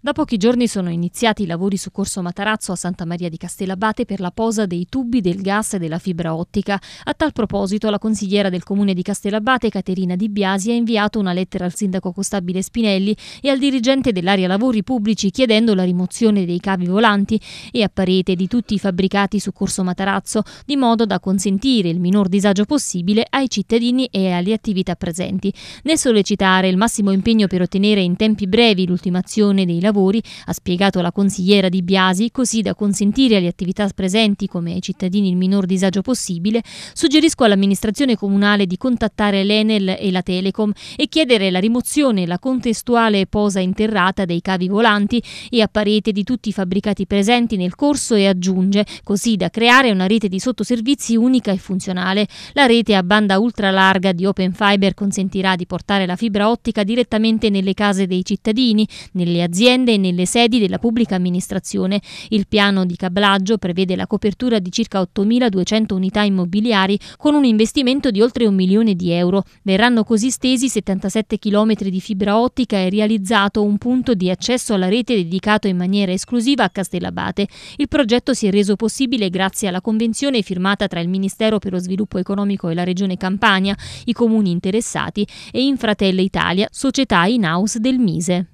Da pochi giorni sono iniziati i lavori su Corso Matarazzo a Santa Maria di Castellabate per la posa dei tubi del gas e della fibra ottica. A tal proposito la consigliera del comune di Castellabate Caterina Di Biasi ha inviato una lettera al sindaco Costabile Spinelli e al dirigente dell'area lavori pubblici chiedendo la rimozione dei cavi volanti e a parete di tutti i fabbricati su Corso Matarazzo di modo da consentire il minor disagio possibile ai cittadini e alle attività presenti. Nel sollecitare il massimo impegno per ottenere in tempi brevi l'ultimazione dei lavori lavori, ha spiegato la consigliera di Biasi, così da consentire alle attività presenti come ai cittadini il minor disagio possibile, suggerisco all'amministrazione comunale di contattare l'Enel e la Telecom e chiedere la rimozione e la contestuale posa interrata dei cavi volanti e a parete di tutti i fabbricati presenti nel corso e aggiunge, così da creare una rete di sottoservizi unica e funzionale. La rete a banda ultralarga di Open Fiber consentirà di portare la fibra ottica direttamente nelle case dei cittadini, nelle aziende aziende e nelle sedi della pubblica amministrazione. Il piano di cablaggio prevede la copertura di circa 8.200 unità immobiliari con un investimento di oltre un milione di euro. Verranno così stesi 77 km di fibra ottica e realizzato un punto di accesso alla rete dedicato in maniera esclusiva a Castellabate. Il progetto si è reso possibile grazie alla convenzione firmata tra il Ministero per lo Sviluppo Economico e la Regione Campania, i comuni interessati e Infratelle Italia, società in house del Mise.